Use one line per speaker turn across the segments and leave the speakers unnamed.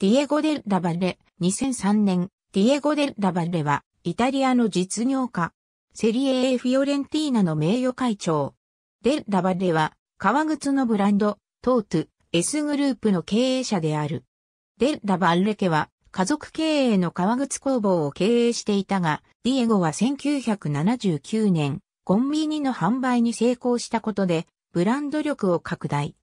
ディエゴ・デ・ラ・バレ、2003年、ディエゴ・デ・ラ・バレは、イタリアの実業家、セリエ・フィオレンティーナの名誉会長。デ・ラ・バレは、革靴のブランド、トート、S グループの経営者である。デ・ラ・バレ家は、家族経営の革靴工房を経営していたが、ディエゴは1979年、コンビニの販売に成功したことで、ブランド力を拡大。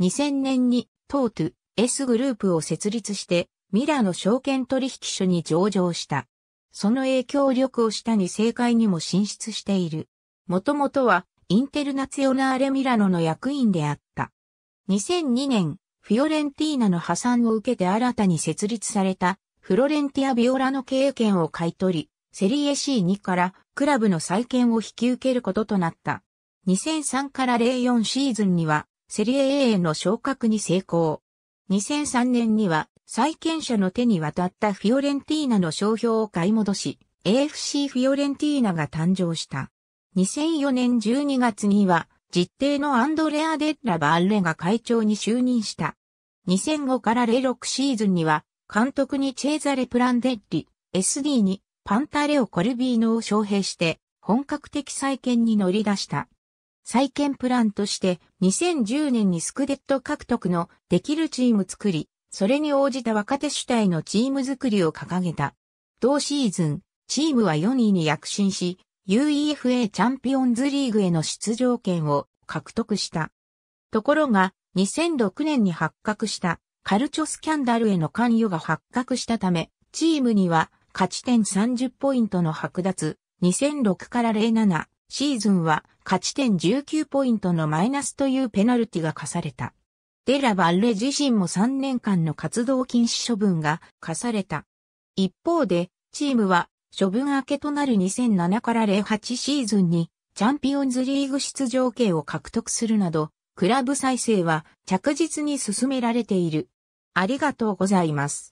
2000年に、トート、S グループを設立して、ミラーの証券取引所に上場した。その影響力を下に政界にも進出している。もともとは、インテルナツィオナーレ・ミラノの役員であった。2002年、フィオレンティーナの破産を受けて新たに設立された、フロレンティア・ビオラの経営権を買い取り、セリエ C2 からクラブの再建を引き受けることとなった。2003から04シーズンには、セリエ A への昇格に成功。2003年には債権者の手に渡ったフィオレンティーナの商標を買い戻し、AFC フィオレンティーナが誕生した。2004年12月には、実定のアンドレア・デッラ・バーレが会長に就任した。2005から06シーズンには、監督にチェーザレ・プランデッリ、SD にパンタレオ・コルビーノを招聘して、本格的再建に乗り出した。再建プランとして2010年にスクデット獲得のできるチーム作り、それに応じた若手主体のチーム作りを掲げた。同シーズン、チームは4位に躍進し、UEFA チャンピオンズリーグへの出場権を獲得した。ところが、2006年に発覚したカルチョスキャンダルへの関与が発覚したため、チームには勝ち点30ポイントの剥奪、2006から07、シーズンは勝ち点19ポイントのマイナスというペナルティが課された。デラバッレ自身も3年間の活動禁止処分が課された。一方で、チームは処分明けとなる2007から08シーズンにチャンピオンズリーグ出場権を獲得するなど、クラブ再生は着実に進められている。ありがとうございます。